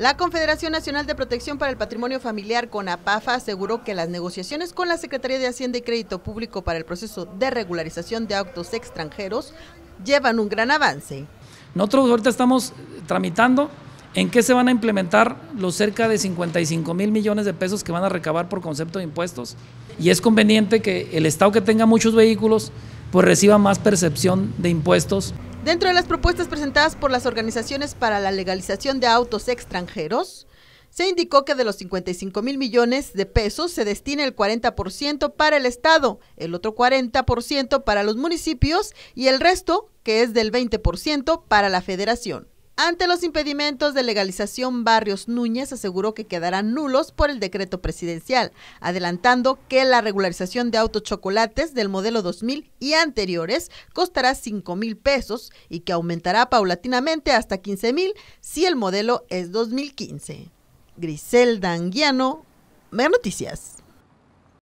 La Confederación Nacional de Protección para el Patrimonio Familiar, con APAFA aseguró que las negociaciones con la Secretaría de Hacienda y Crédito Público para el proceso de regularización de autos extranjeros llevan un gran avance. Nosotros ahorita estamos tramitando en qué se van a implementar los cerca de 55 mil millones de pesos que van a recabar por concepto de impuestos. Y es conveniente que el Estado que tenga muchos vehículos pues reciba más percepción de impuestos. Dentro de las propuestas presentadas por las organizaciones para la legalización de autos extranjeros, se indicó que de los 55 mil millones de pesos se destina el 40% para el Estado, el otro 40% para los municipios y el resto, que es del 20%, para la Federación. Ante los impedimentos de legalización, Barrios Núñez aseguró que quedarán nulos por el decreto presidencial, adelantando que la regularización de autochocolates del modelo 2000 y anteriores costará 5 mil pesos y que aumentará paulatinamente hasta 15 mil si el modelo es 2015. Griselda Anguiano, Mer Noticias.